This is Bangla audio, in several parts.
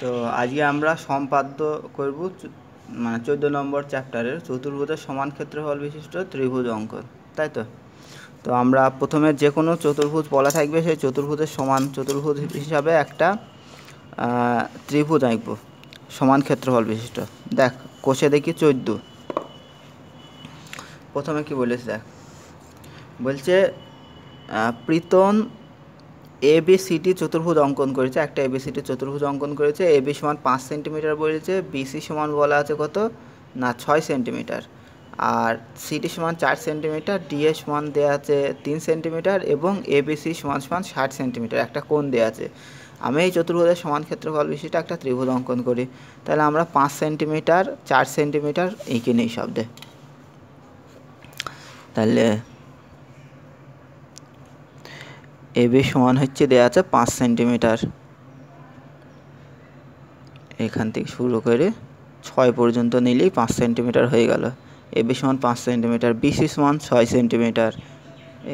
তো আজকে আমরা সম্পাদ্য করব মানে চোদ্দ নম্বর চ্যাপ্টারের চতুর্ভুজের সমান ক্ষেত্রফল বিশিষ্ট ত্রিভুজ অঙ্কন তাই তো তো আমরা প্রথমে যে কোনো চতুর্ভুজ বলা থাকবে সেই চতুর্ভুজের সমান চতুর্ভুজ হিসাবে একটা ত্রিভুজ আঁকব সমান ক্ষেত্রফল বিশিষ্ট দেখ কোষে দেখি চোদ্দ প্রথমে কি বলেছে দেখ বলছে প্রীতন এ সিটি চতুর্ভুজ অঙ্কন করেছে একটা এ বি সিটি চতুর্ভুজ অঙ্কন করেছে এ বি সমান পাঁচ সেন্টিমিটার বলেছে বিসি সমান বলা আছে কত না ছয় সেন্টিমিটার আর সিটি সমান চার সেন্টিমিটার ডিএ সমান দেওয়া আছে তিন সেন্টিমিটার এবং এবিসি সমান সমান ষাট সেন্টিমিটার একটা কোন দেওয়া আছে আমি এই চতুর্ভুজের সমান ক্ষেত্রফল বিশিষ্ট একটা ত্রিভুজ অঙ্কন করি তাহলে আমরা পাঁচ সেন্টিমিটার চার সেন্টিমিটার এঁকে নিই শব্দে তাহলে এবি সমান হচ্ছে দেওয়া আছে পাঁচ সেন্টিমিটার এখান থেকে শুরু করে ছয় পর্যন্ত নিলেই পাঁচ সেন্টিমিটার হয়ে গেল এবি সমান পাঁচ সেন্টিমিটার বিসি সমান ছয় সেন্টিমিটার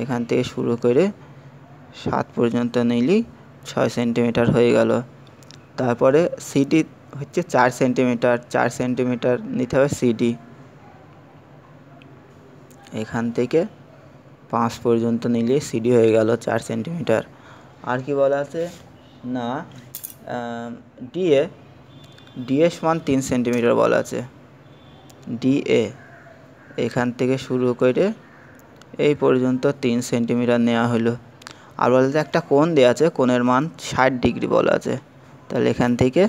এখান থেকে শুরু করে সাত পর্যন্ত নিলেই ছয় সেন্টিমিটার হয়ে গেল তারপরে সিটি হচ্ছে চার সেন্টিমিটার চার সেন্টিমিটার নিতে হবে সিটি এখান থেকে পাঁচ পর্যন্ত নিলে সিডি হয়ে গেল চার সেন্টিমিটার আর কি বলা আছে না ডিএ ডিএ সমান তিন সেন্টিমিটার বলা আছে ডিএ এখান থেকে শুরু করে এই পর্যন্ত তিন সেন্টিমিটার নেওয়া হলো আর বলা আছে একটা কোণ দেওয়া আছে কোণের মান ষাট ডিগ্রি বলা আছে তাহলে এখান থেকে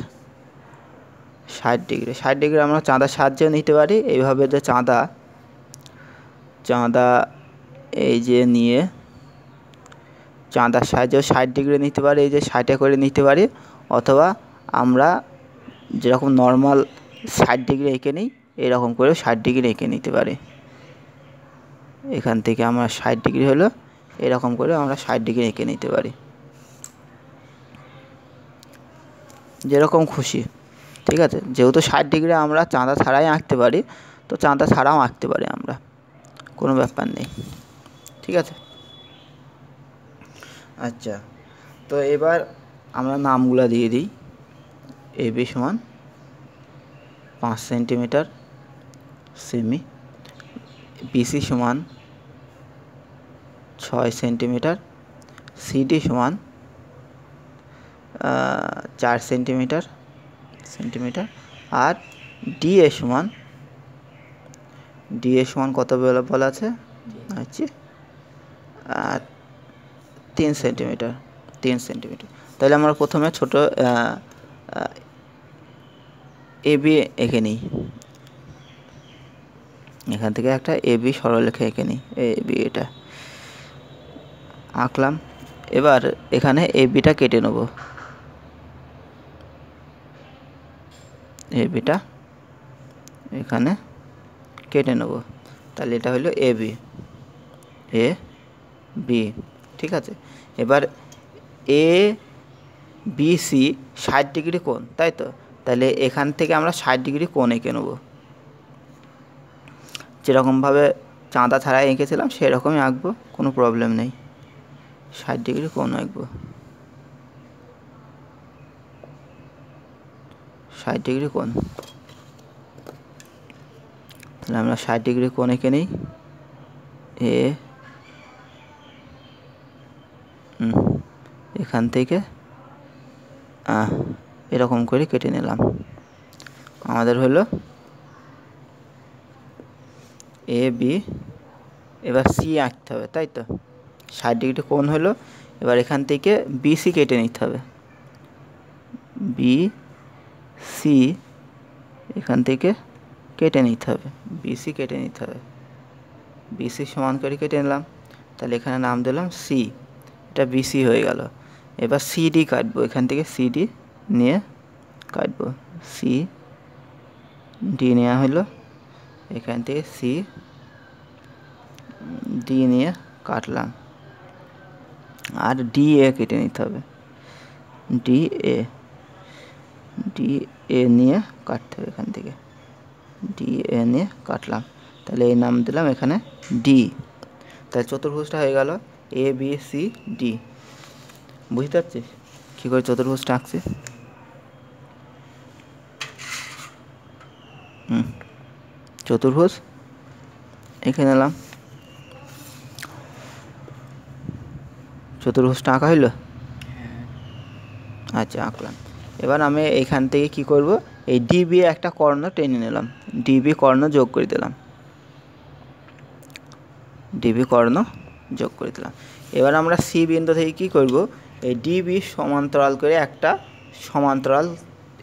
ষাট ডিগ্রি ষাট ডিগ্রি আমরা চাঁদার সাহায্যেও নিতে পারি এইভাবে যে চাঁদা চাঁদা এই যে নিয়ে চাঁদার সাহায্যে ষাট ডিগ্রি নিতে পারি এই যে ষাটে করে নিতে পারি অথবা আমরা যেরকম নর্মাল ষাট ডিগ্রি এঁকে নিই এরকম করে ষাট ডিগ্রি এঁকে নিতে পারি এখান থেকে আমরা ষাট ডিগ্রি হলো এরকম করে আমরা ষাট ডিগ্রি এঁকে নিতে পারি যেরকম খুশি ঠিক আছে যেহেতু ষাট ডিগ্রি আমরা চাঁদা ছাড়াই আঁকতে পারি তো চাঁদা ছাড়াও আঁকতে পারি আমরা কোনো ব্যাপার নেই ঠিক আছে আচ্ছা তো এবার আমরা নামগুলো দিয়ে দিই এ বি সমান পাঁচ সেন্টিমিটার সেমি বিসি সমান ছয় সেন্টিমিটার সিডি সমান চার সেন্টিমিটার সেন্টিমিটার আর ডিএ সমান ডিএ সমান কত বলা আছে আচ্ছা তিন সেন্টিমিটার তিন সেন্টিমিটার তাহলে আমরা প্রথমে এ বি এঁকে নিই এখান থেকে একটা এ বি সরলরেখা এঁকে নিই এ বি এটা আঁকলাম এবার এখানে এ বিটা কেটে নেব বিটা এখানে কেটে নেব তাহলে এটা হলো বি এ বি ঠিক আছে এবার এ বি সি ষাট ডিগ্রি কোন তাই তো তাহলে এখান থেকে আমরা ষাট ডিগ্রি কোন এঁকে নেব যেরকমভাবে চাঁদা ছাড়াই এঁকেছিলাম সেরকমই আঁকবো কোনো প্রবলেম নেই ষাট ডিগ্রি কোন আঁকবো ষাট ডিগ্রি কোন তাহলে আমরা ষাট ডিগ্রি কোন এঁকে নিই এ এখান থেকে এরকম করে কেটে নিলাম আমাদের হলো এ বি এবার সি আঁকতে হবে তাই তো ষাট ডিগ্রি কোন হলো এবার এখান থেকে বিসি কেটে নিতে হবে বি সি এখান থেকে কেটে নিতে হবে বিসি কেটে নিতে হবে বিসি সমান করে কেটে নিলাম তাহলে এখানে নাম দিলাম সি এটা বিসি হয়ে গেল এবার সিডি কাটবো এখান থেকে সিডি নিয়ে কাটবো সি ডি নেওয়া হলো এখান থেকে সি ডি নিয়ে কাটলাম আর ডি এ কেটে নিতে হবে ডি এ ডি এ নিয়ে কাটতে হবে এখান থেকে ডি এ নিয়ে কাটলাম তাহলে এই নাম দিলাম এখানে ডি তাহলে চতুর্ভুজটা হয়ে গেল এ বি সি ডি বুঝতে পারছিস কী করে চতুর্ভুজটা আঁকছে হুম চতুর্ভুজ এঁকে এলাম চতুর্ভুজটা আঁকা হইলো হ্যাঁ। আচ্ছা আঁকলাম এবার আমি এখান থেকে কি করব এই ডিবি একটা কর্ণ টেনে নিলাম ডিবি কর্ণ যোগ করে দিলাম ডিবি কর্ণ যোগ করে দিলাম এবার আমরা সি বিন্দু থেকে কি করব এই ডিবি সমান্তরাল করে একটা সমান্তরাল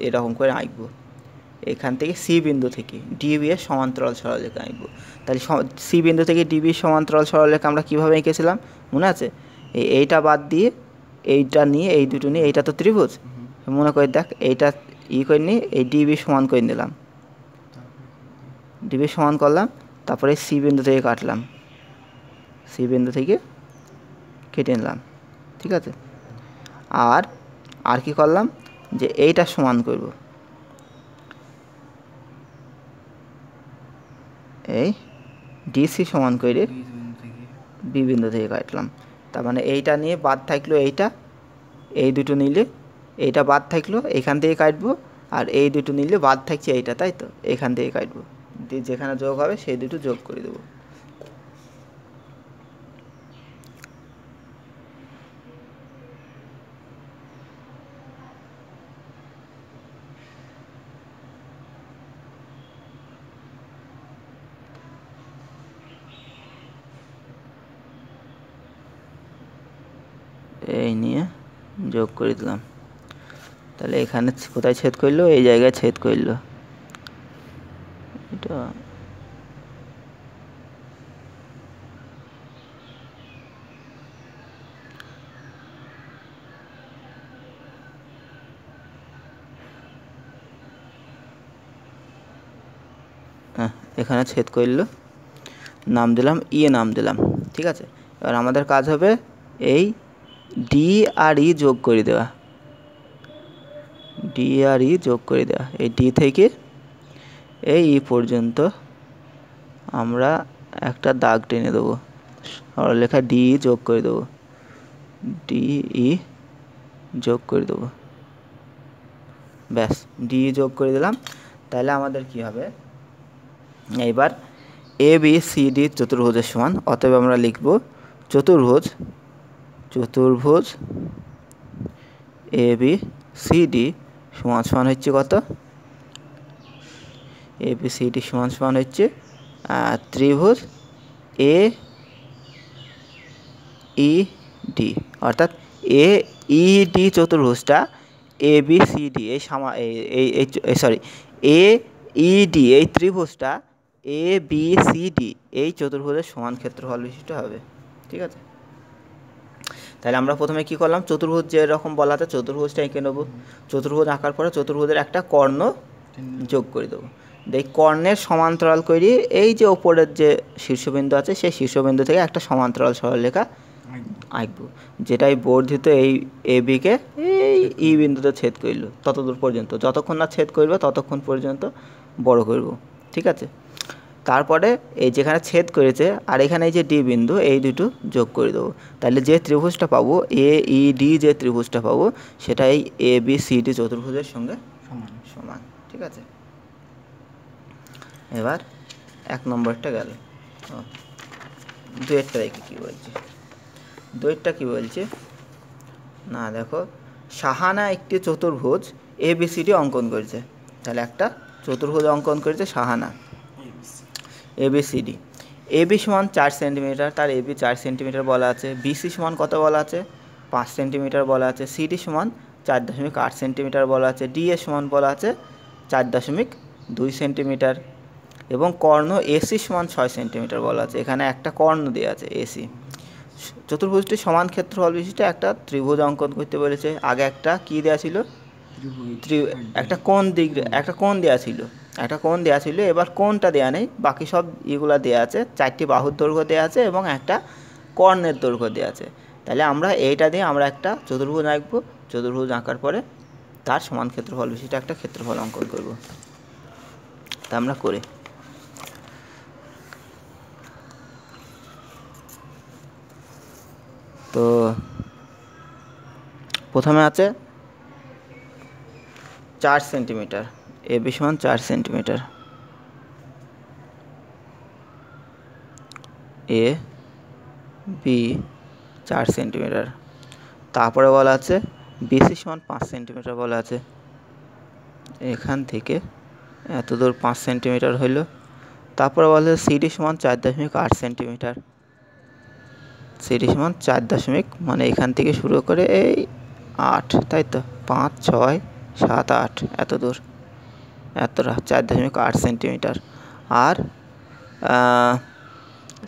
এরকম করে আঁকব এখান থেকে সি বিন্দু থেকে ডিবি এর সমান্তরাল সরলরেখা আঁকব তাহলে সি বিন্দু থেকে ডিবি সমান্তরাল সরলরেখা আমরা কীভাবে এঁকেছিলাম মনে আছে এই এইটা বাদ দিয়ে এইটা নিয়ে এই দুটো নিয়ে এইটা তো ত্রিভুজ মনে করে দেখ এইটা ই করে নিয়ে এই ডিবি সমান করে নিলাম ডিবি সমান করলাম তারপরে সি বিন্দু থেকে কাটলাম সি বিন্দু থেকে কেটে নিলাম ঠিক আছে আর আর কি করলাম যে এইটা সমান করব এই ডিসি সমান করে বিভিন্ন থেকে কাটলাম তার মানে এইটা নিয়ে বাদ থাকলো এইটা এই দুটো নিলে এইটা বাদ থাকলো এখান থেকে কাটবো আর এই দুটো নিলে বাদ থাকছে এইটা তাই তো এখান থেকে কাটবো যেখানে যোগ হবে সেই দুটো যোগ করে দেবো এই নিয়ে যোগ করে দিলাম তাহলে এখানে কোথায় ছেদ করলো এই জায়গায় ছেদ করলো এটা হ্যাঁ এখানে ছেদ করল নাম দিলাম ইয়ে নাম দিলাম ঠিক আছে এবার আমাদের কাজ হবে এই ডি আর ই যোগ করে দেওয়া ডি আর ই যোগ করে দেওয়া এই ডি থেকে এই ই পর্যন্ত আমরা একটা দাগ টেনে দেবো লেখা ডি যোগ করে দেবো ডি ই যোগ করে দেবো ব্যাস ডি যোগ করে দিলাম তাহলে আমাদের কি হবে এইবার এ বি সি ডি চতুর্ভুজের সমান অতএব আমরা লিখব চতুর্ভুজ চতুর্ভুজ এ বি সি ডি সমান সমান হচ্ছে কত এ বি সি ডি সমান সমান হচ্ছে ত্রিভুজ এ ই ডি অর্থাৎ এ ই ডি চতুর্ভুজটা এ বি সি ডি এই সমা এই সরি এ ই ডি এই ত্রিভুজটা এ বি সি ডি এই চতুর্ভুজের সমান ক্ষেত্রফল বিশিষ্ট হবে ঠিক আছে তাহলে আমরা প্রথমে কি করলাম চতুর্ভুজ যেরকম বলা আছে চতুর্ভুজটা এঁকে নেবো চতুর্ভুজ আঁকার পরে চতুর্ভুজের একটা কর্ণ যোগ করে দেবো দেখ কর্ণের সমান্তরাল করি এই যে ওপরের যে শীর্ষবিন্দু আছে সেই শীর্ষবিন্দু থেকে একটা সমান্তরাল সরলরেখা আঁকবো যেটাই বর্ধিত এই এ বিকে এই ই বিন্দুতে ছেদ করিল ততদূর পর্যন্ত যতক্ষণ না ছেদ করবে ততক্ষণ পর্যন্ত বড় করব ঠিক আছে তারপরে এই যেখানে ছেদ করেছে আর এখানে এই যে ডি বিন্দু এই দুটো যোগ করে দেবো তাহলে যে ত্রিভুজটা পাবো এ ই ডি যে ত্রিভুজটা পাবো সেটা এই এ বি সি ডি চতুর্ভুজের সঙ্গে সমান সমান ঠিক আছে এবার এক নম্বরটা গেল দুয়েরটা দেখি কী বলছে দুয়েরটা কী বলছে না দেখো সাহানা একটি চতুর্ভুজ এ বি সি ডি অঙ্কন করেছে তাহলে একটা চতুর্ভুজ অঙ্কন করেছে সাহানা এবিসিডি এবি সমান চার সেন্টিমিটার তার এবি চার সেন্টিমিটার বলা আছে বিসি সমান কত বলা আছে পাঁচ সেন্টিমিটার বলা আছে সিডি সমান চার দশমিক আট সেন্টিমিটার বলা আছে ডিএ সমান বলা আছে চার দশমিক দুই সেন্টিমিটার এবং কর্ণ এসি সমান ছয় সেন্টিমিটার বলা আছে এখানে একটা কর্ণ দেওয়া আছে এসি চতুর্ভুজটি সমান ক্ষেত্রফল বিশিষ্ট একটা ত্রিভুজ অঙ্কন করতে বলেছে আগে একটা কী দেওয়া ছিল একটা কোন দিক একটা কোন দেওয়া ছিল একটা কোন দেওয়া ছিল এবার কোনটা দেয়া নেই বাকি সব ইগুলা দেওয়া আছে চারটি বাহুর দৈর্ঘ্য দেওয়া আছে এবং একটা কর্ণের দৈর্ঘ্য দেওয়া আছে তাহলে আমরা এইটা দিয়ে আমরা একটা চতুর্ভুজ আঁকবো চতুর্ভুজ আঁকার পরে তার সমান ক্ষেত্রফল বিশিষ্ট একটা ক্ষেত্রফল অঙ্কন করব তা আমরা করি তো প্রথমে আছে চার সেন্টিমিটার এ বি সমান চার সেন্টিমিটার এ বি চার সেন্টিমিটার তারপরে বলা আছে বিসি সমান পাঁচ সেন্টিমিটার বলা আছে এখান থেকে এত দূর পাঁচ সেন্টিমিটার হইল তারপরে বলা আছে সিডি সমান চার দশমিক আট সেন্টিমিটার সিডি সমান চার দশমিক মানে এখান থেকে শুরু করে এই আট তাই তো পাঁচ ছয় সাত আট এত দূর এতটা চার দশমিক আট সেন্টিমিটার আর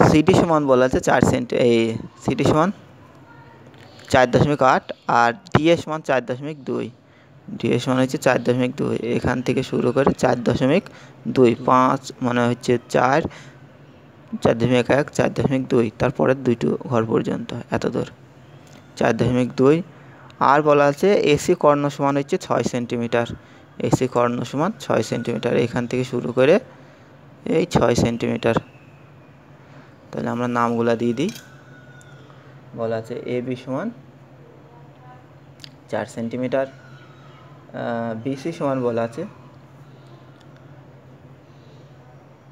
সিটি সমান বলা আছে চার সেন্টি এই সিটি সমান চার দশমিক আট আর ডিএ সমান চার দশমিক দুই ডিএ সমান হচ্ছে চার দশমিক দুই এখান থেকে শুরু করে চার দশমিক দুই পাঁচ মানে হচ্ছে চার চার দশমিক এক চার দশমিক দুই তারপরে দুইটো ঘর পর্যন্ত এত দূর চার দশমিক দুই আর বলা আছে এসি কর্ণ সমান হচ্ছে ছয় সেন্টিমিটার এসি কর্ণ সমান ছয় সেন্টিমিটার এখান থেকে শুরু করে এই ছয় সেন্টিমিটার তাহলে আমরা নামগুলো দিয়ে দিই বলা আছে এ বি সমান চার সেন্টিমিটার বিসি সমান বলা আছে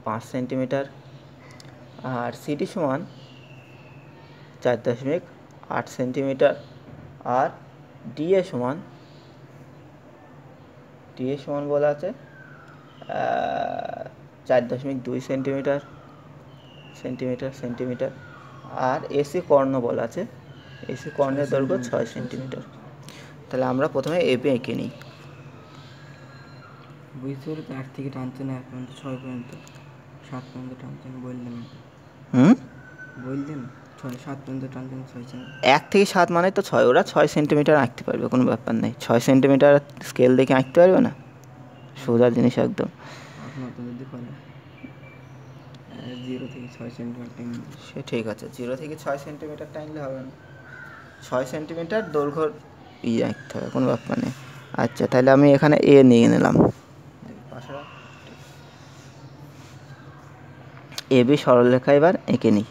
পাঁচ সেন্টিমিটার আর সিটি সমান চার দশমিক আট সেন্টিমিটার আর ডিএ সমান এর সমান বলা আছে চার দশমিক দুই সেন্টিমিটার সেন্টিমিটার সেন্টিমিটার আর এসি কর্ণ বলা আছে এসি কর্ণের দৈর্ঘ্য ছয় সেন্টিমিটার তাহলে আমরা প্রথমে এপি এঁকে নিই বুঝতে পারি এক থেকে টানছে না এক পর্যন্ত ছয় পর্যন্ত সাত পর্যন্ত টানছে বললেন হুম বললেন এক থেকে সাত মানে তো ছয় ওরা ছয় সেন্টিমিটার আঁকতে পারবে কোনো ব্যাপার নেই ছয় সেন্টিমিটার স্কেল দেখে আঁকতে পারবে না সোজা জিনিস একদম জিরো থেকে ছয় সেন্টিমিটার সে ঠিক আছে জিরো থেকে ছয় সেন্টিমিটার টাইমলে হবে না ছয় সেন্টিমিটার দৈর্ঘ্য ইয়ে আঁকতে হবে কোনো ব্যাপার নেই আচ্ছা তাহলে আমি এখানে এ নিয়ে নিলাম এ বি সরলরেখা এবার এঁকে নিই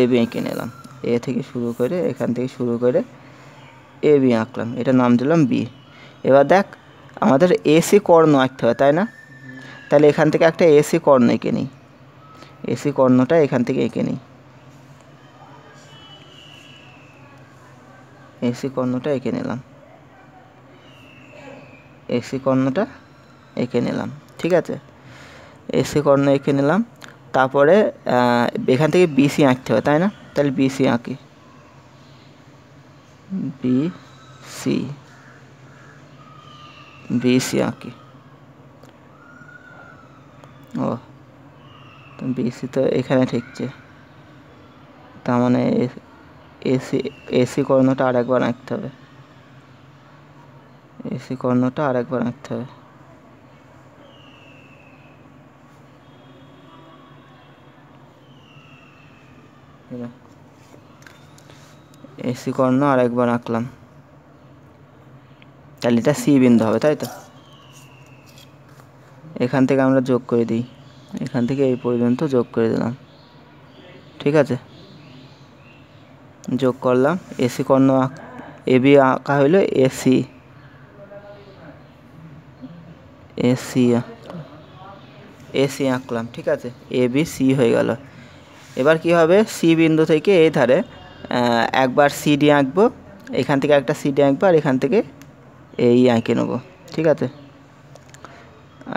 এ বি এঁকে নিলাম এ থেকে শুরু করে এখান থেকে শুরু করে এ বি আঁকলাম এটা নাম দিলাম বি এবার দেখ আমাদের এসি কর্ণ আঁকতে হবে তাই না তাহলে এখান থেকে একটা এসি কর্ণ এঁকে নিই এসি কর্ণটা এখান থেকে এঁকে নিই এসি কর্ণটা এঁকে নিলাম এসি কর্ণটা এঁকে নিলাম ঠিক আছে এসি কর্ণ এঁকে নিলাম তারপরে এখান থেকে বিসি আঁকতে হবে তাই না তাহলে বিসি আঁকি বিসি বিসি আঁকি ও বিসি তো এখানে ঠিকছে তার মানে এসি এসি কর্ণটা আরেকবার আঁকতে হবে এসি কর্ণটা আরেকবার আঁকতে হবে এসি কর্ণ আর একবার আঁকলাম তাহলে এটা সি বিন্দু হবে তাই তো এখান থেকে আমরা যোগ করে দিই এখান থেকে এই পর্যন্ত যোগ করে দিলাম ঠিক আছে যোগ করলাম এসি কর্ণ এবি আঁকা হইলো এসি এসি এসি আঁকলাম ঠিক আছে এ বি সি হয়ে গেল এবার কি হবে সি বিন্দু থেকে এই ধারে একবার সিডি আঁকবো এখান থেকে একটা সিডি আঁকবো আর এখান থেকে এই আঁকে নেবো ঠিক আছে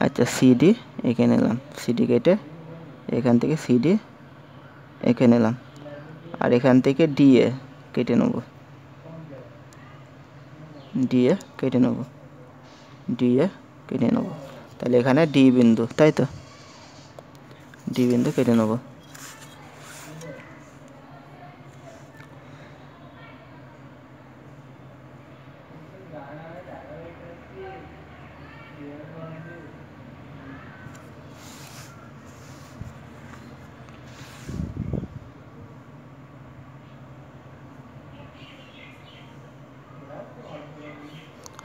আচ্ছা সিডি এঁকে নিলাম সিডি কেটে এখান থেকে সিডি এঁকে নিলাম আর এখান থেকে ডিএ কেটে নেব ডিএ কেটে নেব ডিএ কেটে নেব তাহলে এখানে ডি বিন্দু তাই তো ডি বিন্দু কেটে নেবো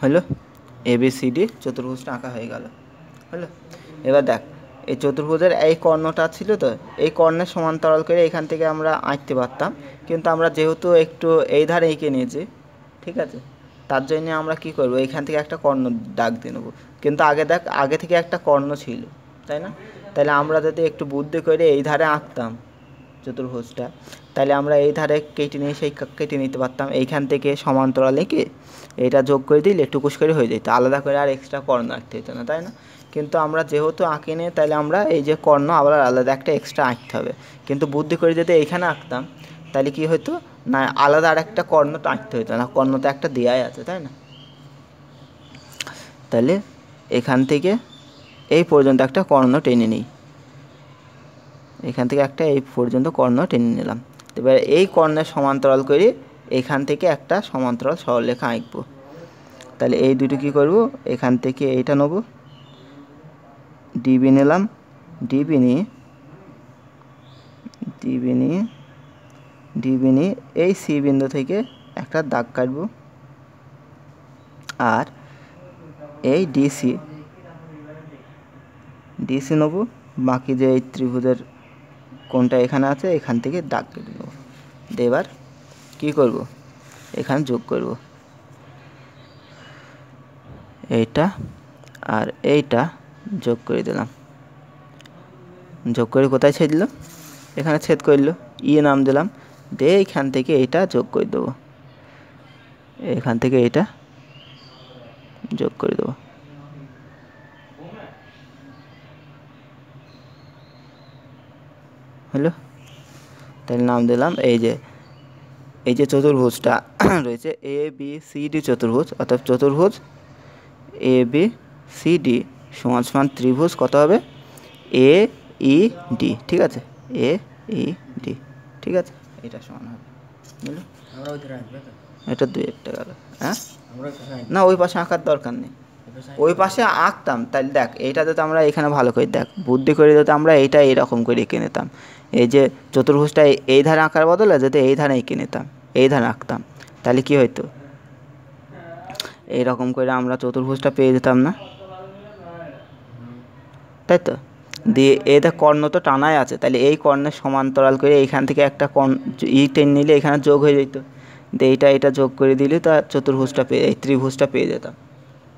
হলো এবিসিডি চতুর্ভুজটা আঁকা হয়ে গেল হলো এবার দেখ এই চতুর্ভুজের এই কর্ণটা ছিল তো এই কর্ণের সমান্তরাল করে এখান থেকে আমরা আঁকতে পারতাম কিন্তু আমরা যেহেতু একটু এই ধারে এঁকে নিয়েছি ঠিক আছে তার জন্য আমরা কি করব এখান থেকে একটা কর্ণ ডাক দিয়ে নেবো কিন্তু আগে দেখ আগে থেকে একটা কর্ণ ছিল তাই না তাহলে আমরা যদি একটু বুদ্ধি করে এই ধারে আঁকতাম চতুর্ভুজটা তাহলে আমরা এই ধারে কেটে নিয়ে সেই কেটে নিতে পারতাম এইখান থেকে সমান্তরাল এঁকে এটা যোগ করে দিলে টুকুস করে হয়ে যেত আলাদা করে আর এক্সট্রা কর্ণ আঁকতে হতো না তাই না কিন্তু আমরা যেহেতু আঁকি নিয়ে তাহলে আমরা এই যে কর্ণ আবার আলাদা একটা এক্সট্রা আঁকতে হবে কিন্তু বুদ্ধি করে যদি এইখানে আঁকতাম তাহলে কি হতো না আলাদা আর একটা কর্ণ আঁকতে হতো না কর্ণ তো একটা দেয়াই আছে তাই না তাহলে এখান থেকে এই পর্যন্ত একটা কর্ণ টেনে নিই এখান থেকে একটা এই পর্যন্ত কর্ণ টেনে নিলাম এবার এই কর্ণের সমান্তরাল করে এখান থেকে একটা সমান্তরাল সরলরেখা আঁকবো তাহলে এই দুটো কি করব এখান থেকে এটা নেব ডিবি নিলাম ডিবি নিয়ে ডিবি নিয়ে ডিবি নিয়ে এই সি বিন্দু থেকে একটা দাগ কাটব আর এই ডিসি ডিসি নেব বাকি যে এই ত্রিভুজের কোনটা এখানে আছে এখান থেকে দাগ কেটে নেব দেবার কী করব এখানে যোগ করব এইটা আর এইটা যোগ করে দিলাম যোগ করে কোথায় ছেদ দিল এখানে ছেদ করলো ইয়ে নাম দিলাম দিয়ে এখান থেকে এটা যোগ করে দেবো এখান থেকে এটা যোগ করে দেবো হলো তাহলে নাম দিলাম এই যে এই যে চতুর্ভুজটা রয়েছে এ বি সি ডি চতুর্ভুজ অর্থাৎ চতুর্ভুজ এ বি সি ডি সমান সমান ত্রিভুজ কত হবে এ ই ডি ঠিক আছে এ ই ডি ঠিক আছে এটা সমান হবে বুঝলো এটা দু একটা গেল হ্যাঁ না ওই পাশে আঁকার দরকার নেই ওই পাশে আঁকতাম তাহলে দেখ এইটা তো আমরা এখানে ভালো করে দেখ বুদ্ধি করে যদি আমরা এইটা এরকম করে এঁকে নিতাম এই যে চতুর্ভুজটা এই ধারে আঁকার বদলে যাতে এই ধারে এঁকে নিতাম এই ধারে আঁকতাম তাহলে কি হইতো এইরকম করে আমরা চতুর্ভুজটা পেয়ে যেতাম না তাই তো দিয়ে এটা কর্ণ তো টানাই আছে তাহলে এই কর্ণের সমান্তরাল করে এইখান থেকে একটা কর্ণ ই টেন নিলে এখানে যোগ হয়ে যেত দিয়ে এইটা এটা যোগ করে দিলে তা চতুর্ভুজটা পেয়ে এই ত্রিভুজটা পেয়ে যেতাম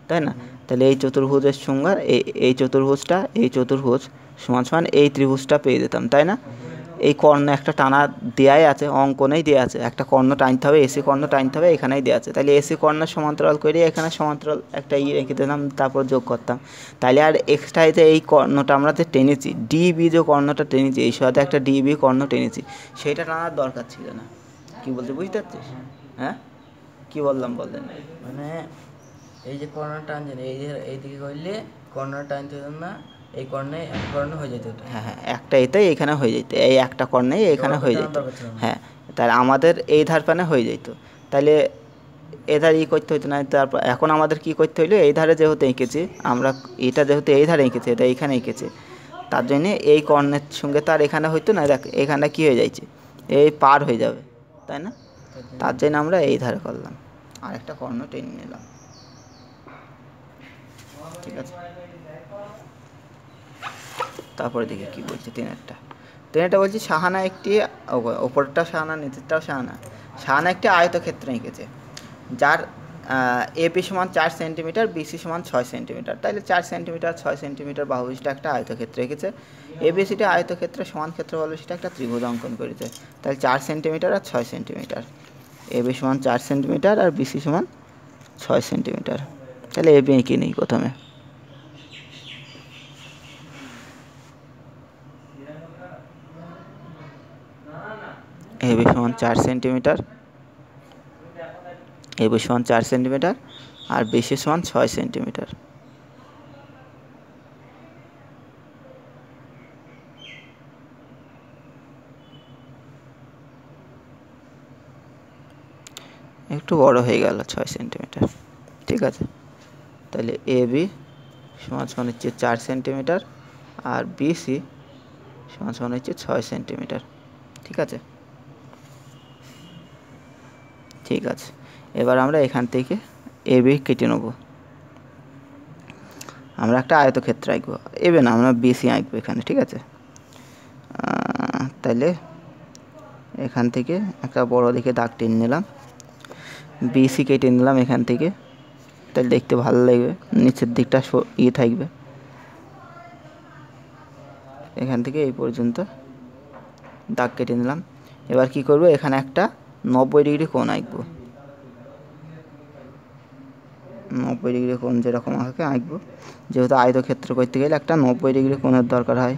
তাই না তাহলে এই চতুর্ভুজের সংজ্ঞা এই এই চতুর্ভুজটা এই চতুর্ভুজ সমান সমান এই ত্রিভুজটা পেয়ে যেতাম তাই না এই কর্ণ একটা টানা দেয়াই আছে অঙ্কনেই দেওয়া আছে একটা কর্ণ টানতে হবে এসি কর্ণ টানতে হবে এখানেই দেওয়া আছে তাহলে এসি কর্ণ সমান্তরাল করে এখানে সমান্তরাল একটা ই রেখে দিলাম তারপর যোগ করতাম তাহলে আর এক্সট্রা যে এই কর্ণটা আমরা যে টেনেছি ডিবি যে কর্ণটা টেনেছি এই সাথে একটা ডিবি কর্ণ টেনেছি সেটা টানার দরকার ছিল না কি বলতে বুঝতে পারছিস হ্যাঁ কি বললাম বললেন মানে এই যে কর্ণ টানছেন এই যে এইদিকে করলে কর্ণ টানতে না এই কর্ণে এক কর্ণে হয়ে যেত হ্যাঁ হ্যাঁ একটা এতে এখানে হয়ে যেত এই একটা কর্ণে এখানে হয়ে যেত হ্যাঁ তাহলে আমাদের এই ধার পানে হয়ে যেত তাহলে এধার ই করতে হতো না তারপর এখন আমাদের কি করতে হইলো এই ধারে যেহেতু এঁকেছি আমরা এটা যেহেতু এই ধারে এঁকেছি এটা এইখানে এঁকেছি তার জন্যে এই কর্ণের সঙ্গে তার এখানে হইতো না দেখ এখানে কি হয়ে যাইছে এই পার হয়ে যাবে তাই না তার জন্য আমরা এই ধারে করলাম আরেকটা কর্ণ টেনে নিলাম ঠিক আছে তারপরে দেখি কি বলছে তিন একটা বলছে সাহানা একটি ওপরটা সাহানা নিচেরটাও সাহানা সাহানা একটি আয়তক্ষেত্র এঁকেছে যার এ পি সমান চার সেন্টিমিটার বিসি সমান ছয় সেন্টিমিটার তাহলে চার সেন্টিমিটার ছয় সেন্টিমিটার বাহু বিশিষ্ট একটা আয়তক্ষেত্র এঁকেছে এ সিটি আয়তক্ষেত্রে সমান বাহু বিশিষ্ট একটা ত্রিভুজ অঙ্কন করেছে তাহলে চার সেন্টিমিটার আর ছয় সেন্টিমিটার এ বি সমান চার সেন্টিমিটার আর বিসি সমান ছয় সেন্টিমিটার তাহলে এ বি এঁকে নিই প্রথমে এ বি সমান চার সেন্টিমিটার এ বি সমান চার সেন্টিমিটার আর বিসি সমান ছয় সেন্টিমিটার একটু বড় হয়ে গেল ছয় সেন্টিমিটার ঠিক আছে তাহলে এ বি সমান সমান হচ্ছে চার সেন্টিমিটার আর বিসি সমান সমান হচ্ছে ছয় সেন্টিমিটার ঠিক আছে ঠিক আছে এবার আমরা এখান থেকে এ বি কেটে নেব আমরা একটা আয়তক্ষেত্র আঁকবো এবে না আমরা বিসি আঁকবো এখানে ঠিক আছে তাহলে এখান থেকে একটা বড় দেখে দাগ টেনে নিলাম বিসি কেটে নিলাম এখান থেকে তাহলে দেখতে ভালো লাগবে নিচের দিকটা ইয়ে থাকবে এখান থেকে এই পর্যন্ত দাগ কেটে নিলাম এবার কি করব এখানে একটা নব্বই ডিগ্রি কোণ আঁকবো নব্বই ডিগ্রি কোণ যেরকম আঁকে আঁকবো যেহেতু আয়তক্ষেত্র করতে গেলে একটা নব্বই ডিগ্রি কোণের দরকার হয়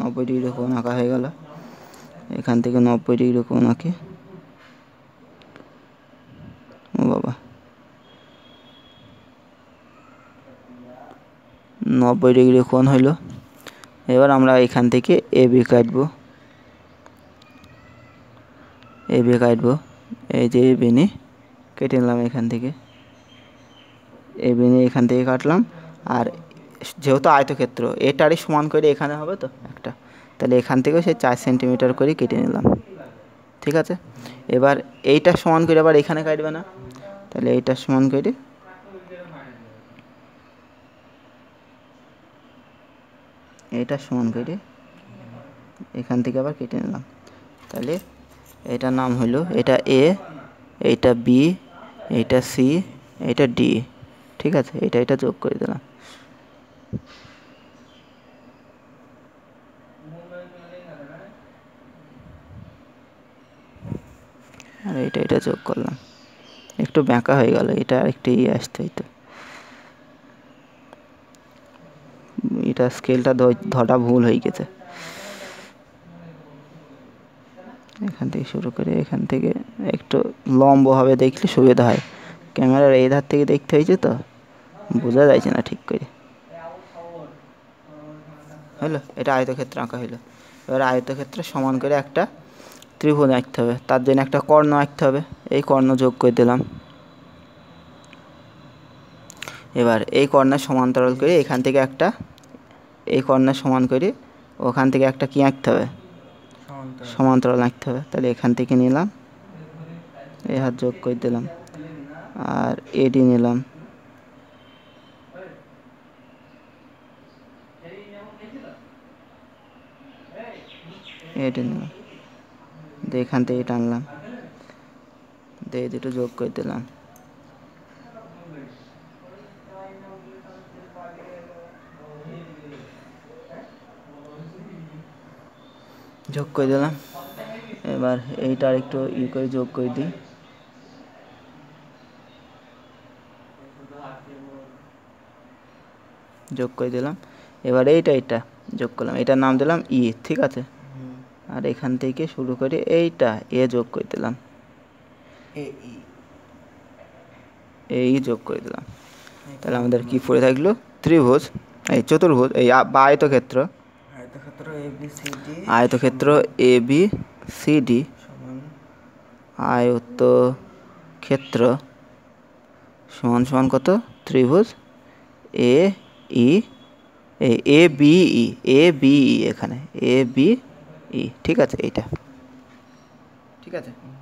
নব্বই ডিগ্রি কোণ আঁকা হয়ে গেল এখান থেকে নব্বই ডিগ্রি কোণ আঁকে ও বাবা নব্বই ডিগ্রি কোণ হইল এবার আমরা এখান থেকে এ বি কাটব এ বি কাটব এই যে এ বিনি কেটে নিলাম এখান থেকে এ বিনি এখান থেকে কাটলাম আর যেহেতু আয়তক্ষেত্র এটারই সমান করে এখানে হবে তো একটা তাহলে এখান থেকেও সে চার সেন্টিমিটার করে কেটে নিলাম ঠিক আছে এবার এইটা সমান করে আবার এখানে কাটবে না তাহলে এইটা সমান করে এইটা সমান করে এখান থেকে আবার কেটে নিলাম তাহলে এটা নাম হলো এটা এ এইটা বি এইটা সি এইটা ডি ঠিক আছে এটা এটা যোগ করে দিলাম আর এটা এটা যোগ করলাম একটু বাঁকা হয়ে গেল এটা আরেকটু ইয়ে আসতে হইতো এটা স্কেলটা ধটা ভুল হয়ে গেছে এখান থেকে শুরু করে এখান থেকে একটু লম্বভাবে দেখলে সুবিধা হয় ক্যামেরার এই ধার থেকে দেখতে হয়েছে তো বোঝা যাচ্ছে না ঠিক করে হলো এটা আয়তক্ষেত্র আঁকা হলো এবার আয়তক্ষেত্রে সমান করে একটা ত্রিভুজ আঁকতে হবে তার জন্য একটা কর্ণ আঁকতে হবে এই কর্ণ যোগ করে দিলাম এবার এই কর্ণের সমান্তরাল করে এখান থেকে একটা এই কর্ণের সমান করে ওখান থেকে একটা কি আঁকতে হবে সমান্তরাল আঁকতে হবে তাহলে এখান থেকে নিলাম এই হাত যোগ করে দিলাম আর এডি নিলাম এডি নিলাম দিয়ে এখান থেকে টানলাম দিয়ে দুটো যোগ করে দিলাম যোগ করে দিলাম এবার এইটার একটু ই করে যোগ করে দিই যোগ করে দিলাম এবার এইটা এটা যোগ করলাম এটার নাম দিলাম ই ঠিক আছে আর এখান থেকে শুরু করে এইটা এ যোগ করে দিলাম এই যোগ করে দিলাম হ্যাঁ, তাহলে আমাদের কি পড়ে থাকলো ত্রিভুজ এই চতুর্ভুজ এই বা আয়তক্ষেত্র আয়তক্ষেত্র এ বি সি ডি আয়তক্ষেত্র সমান সমান কত ত্রিভুজ এ ই A B E A B E এখানে এ বি ए ठीक है अच्छा येता ठीक है अच्छा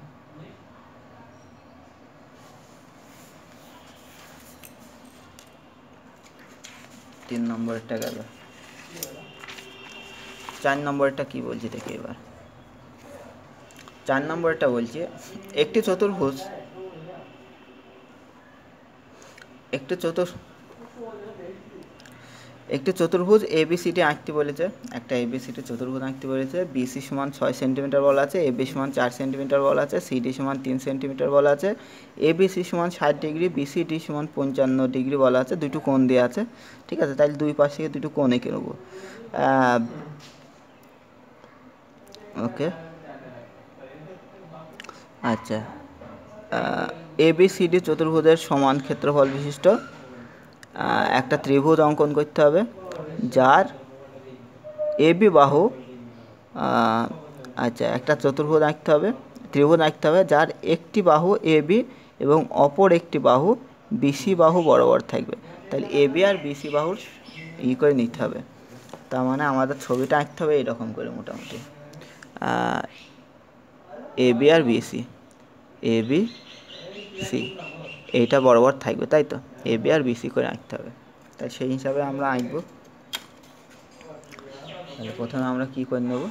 3 नंबरটা গেল 4 নম্বরটা কি বলছে দেখি এবার 4 নম্বরটা বলছে একটে চতুর্ভুজ একটে চতুর্ একটি চতুর্ভুজ এবিসিটি আঁকতে বলেছে একটা এবিসিটি চতুর্ভুজ আঁকতে বলেছে বিসি সমান ছয় সেন্টিমিটার বলা আছে এবি সমান চার সেন্টিমিটার বলা আছে সিডি সমান তিন সেন্টিমিটার বলা আছে এবিসি সমান ষাট ডিগ্রি বিসিডি সমান পঞ্চান্ন ডিগ্রি বলা আছে দুটো কোণ দেওয়া আছে ঠিক আছে তাহলে দুই পাশে থেকে দুটো কোণ এঁকে নেব ওকে আচ্ছা এবিসিডি চতুর্ভুজের সমান ক্ষেত্রফল বিশিষ্ট একটা ত্রিভুজ অঙ্কন করতে হবে যার এবি বাহু আচ্ছা একটা চতুর্ভুজ আঁকতে হবে ত্রিভুজ আঁকতে হবে যার একটি বাহু এবি এবং অপর একটি বাহু বিসি বাহু বরাবর থাকবে তাহলে এবি আর বিসি বাহুর ই করে নিতে হবে তার মানে আমাদের ছবিটা আঁকতে হবে এরকম করে মোটামুটি এবি আর বিসি এবি সি এইটা বরাবর থাকবে তাই তো এ বি আর বিসি করে আঁকতে হবে তাই সেই হিসাবে আমরা আঁকব তাহলে প্রথমে আমরা কি করে নেব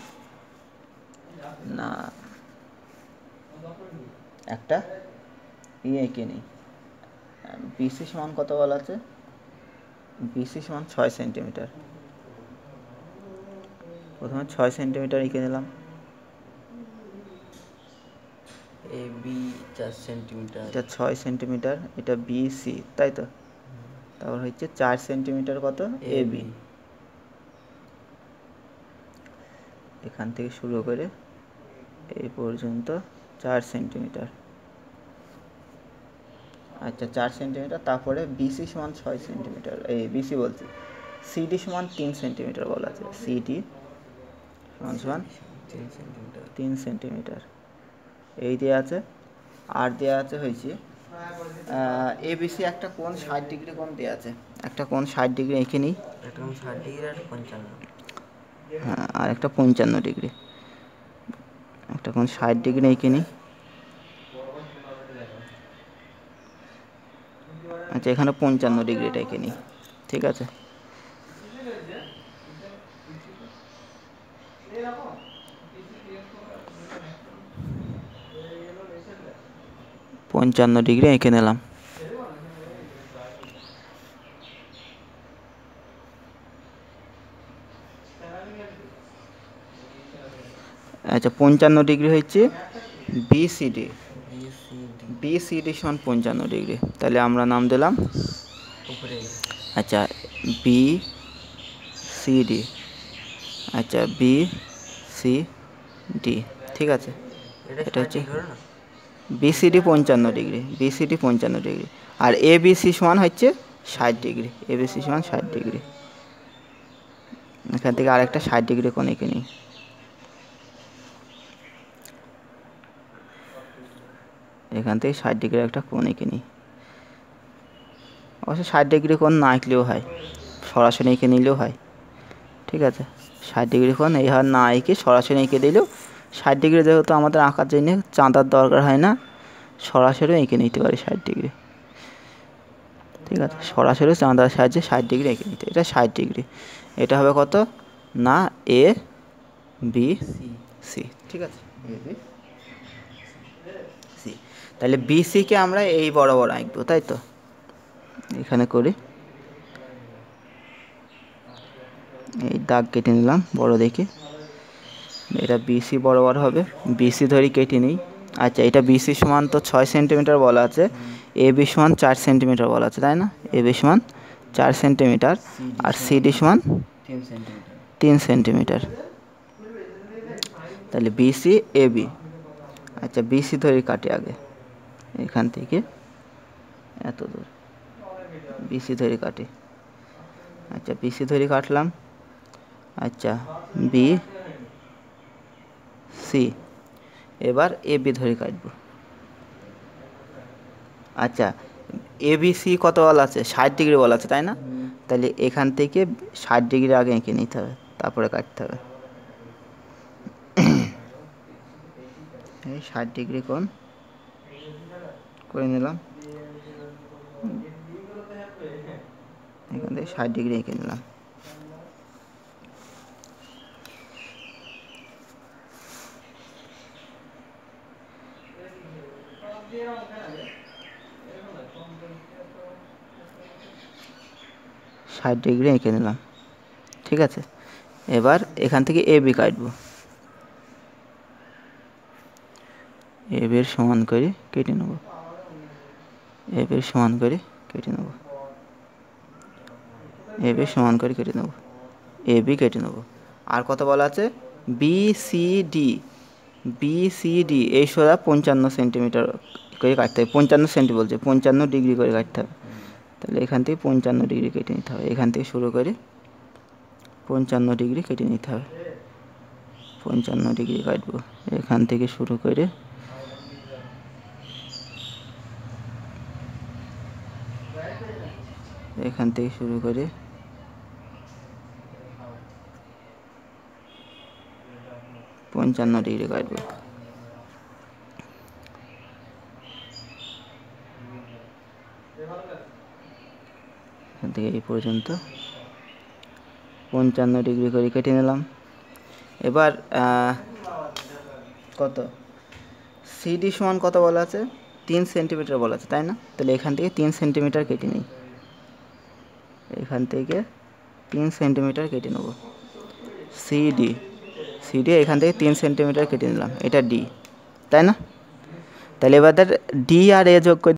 না একটা ই এঁকে নিই বিসি সমান কত বল আছে বিসি সমান ছয় সেন্টিমিটার প্রথমে ছয় সেন্টিমিটার এঁকে নিলাম এ বি চার সেন্টিমিটার এটা ছয় সেন্টিমিটার এটা বি সি তাই তো তারপর হচ্ছে চার সেন্টিমিটার কত এ বি এখান থেকে শুরু করে এই পর্যন্ত চার সেন্টিমিটার আচ্ছা চার সেন্টিমিটার তারপরে বিসি সমান ছয় সেন্টিমিটার এই বিসি বলছি সিডি সমান তিন সেন্টিমিটার বলা আছে সিডি সমান সমান তিন সেন্টিমিটার তিন সেন্টিমিটার এই দেওয়া আছে আর দেওয়া আছে হয়েছে সি একটা কোন ষাট ডিগ্রি কোন দেওয়া আছে একটা কোন ষাট ডিগ্রি এঁকে নিই হ্যাঁ আর একটা পঞ্চান্ন ডিগ্রি একটা কোন ষাট ডিগ্রি এঁকে নিই আচ্ছা এখানে পঞ্চান্ন ডিগ্রিটা এঁকে নিই ঠিক আছে পঞ্চান্ন ডিগ্রি এঁকে নিলাম আচ্ছা পঞ্চান্ন ডিগ্রি হচ্ছে বিসিডি বিসিডি সমান পঞ্চান্ন ডিগ্রি তাহলে আমরা নাম দিলাম আচ্ছা বি সিডি আচ্ছা বি সি ডি ঠিক আছে এটা হচ্ছে বিসিডি পঞ্চান্ন ডিগ্রি বিসিডি পঞ্চান্ন ডিগ্রি আর এ বিসি সমান হচ্ছে ষাট ডিগ্রি এ বিসি সমান ষাট ডিগ্রি এখান থেকে আরেকটা ষাট ডিগ্রি কোণ এঁকে নিই এখান থেকে ষাট ডিগ্রি একটা কোণ এঁকে নিই অবশ্য ষাট ডিগ্রি কোন না আঁকলেও হয় সরাসরি এঁকে নিলেও হয় ঠিক আছে ষাট ডিগ্রি কোণ এইভাবে না এঁকে সরাসরি এঁকে দিলেও ষাট ডিগ্রি যেহেতু আমাদের আঁকার জন্য চাঁদার দরকার হয় না সরাসরি এঁকে নিতে পারি ষাট ডিগ্রি ঠিক আছে সরাসরি চাঁদার সাহায্যে ষাট ডিগ্রি এঁকে নিতে এটা ষাট ডিগ্রি এটা হবে কত না এ বি সি ঠিক আছে সি তাহলে বিসিকে আমরা এই বড় বড় আঁকবো তাই তো এখানে করি এই দাগ কেটে নিলাম বড় দেখে এটা বিসি বরাবর হবে বিসি ধরি কেটে নিই আচ্ছা এটা বিসি সমান তো ছয় সেন্টিমিটার বলা আছে এ বি সমান চার সেন্টিমিটার বলা আছে তাই না এ বি সমান চার সেন্টিমিটার আর সি ডি সমান তিন সেন্টিমিটার তাহলে বিসি এ বি আচ্ছা বিসি ধরি কাটে আগে এখান থেকে এত দূর বিসি ধরি কাটে আচ্ছা বিসি ধরি কাটলাম আচ্ছা বি সি এবার এ বি ধরে কাটব আচ্ছা এ বি সি কত বল আছে ষাট ডিগ্রি বল আছে তাই না তাহলে এখান থেকে ষাট ডিগ্রি আগে এঁকে নিতে হবে তারপরে কাটতে হবে ষাট ডিগ্রি কোন করে নিলাম এখান থেকে ষাট ডিগ্রি এঁকে নিলাম ষাট ডিগ্রি এঁকে নিলাম ঠিক আছে এবার এখান থেকে এ বি কাটব এ বির সমান করে কেটে নেব এ বির সমান করে কেটে নেব এ বি সমান করে কেটে নেব এ বি কেটে নেব আর কত বলা আছে B C D B C D এই সোজা পঞ্চান্ন সেন্টিমিটার করে কাটতে হবে পঞ্চান্ন সেন্টি বলছে পঞ্চান্ন ডিগ্রি করে কাটতে হবে তাহলে এখান থেকে পঞ্চান্ন ডিগ্রি কেটে নিতে হবে এখান থেকে শুরু করে পঞ্চান্ন ডিগ্রি কেটে নিতে হবে পঞ্চান্ন ডিগ্রি কাটবো এখান থেকে শুরু করে এখান থেকে শুরু করে পঞ্চান্ন ডিগ্রি কাটবো থেকে এই পর্যন্ত পঞ্চান্ন ডিগ্রি করে কেটে নিলাম এবার কত সিডি সমান কত বলা আছে তিন সেন্টিমিটার বলা আছে তাই না তাহলে এখান থেকে তিন সেন্টিমিটার কেটে নিই এখান থেকে তিন সেন্টিমিটার কেটে নেব সিডি সিডি এখান থেকে তিন সেন্টিমিটার কেটে নিলাম এটা ডি তাই না তাহলে এবার ডি আর এ যোগ করে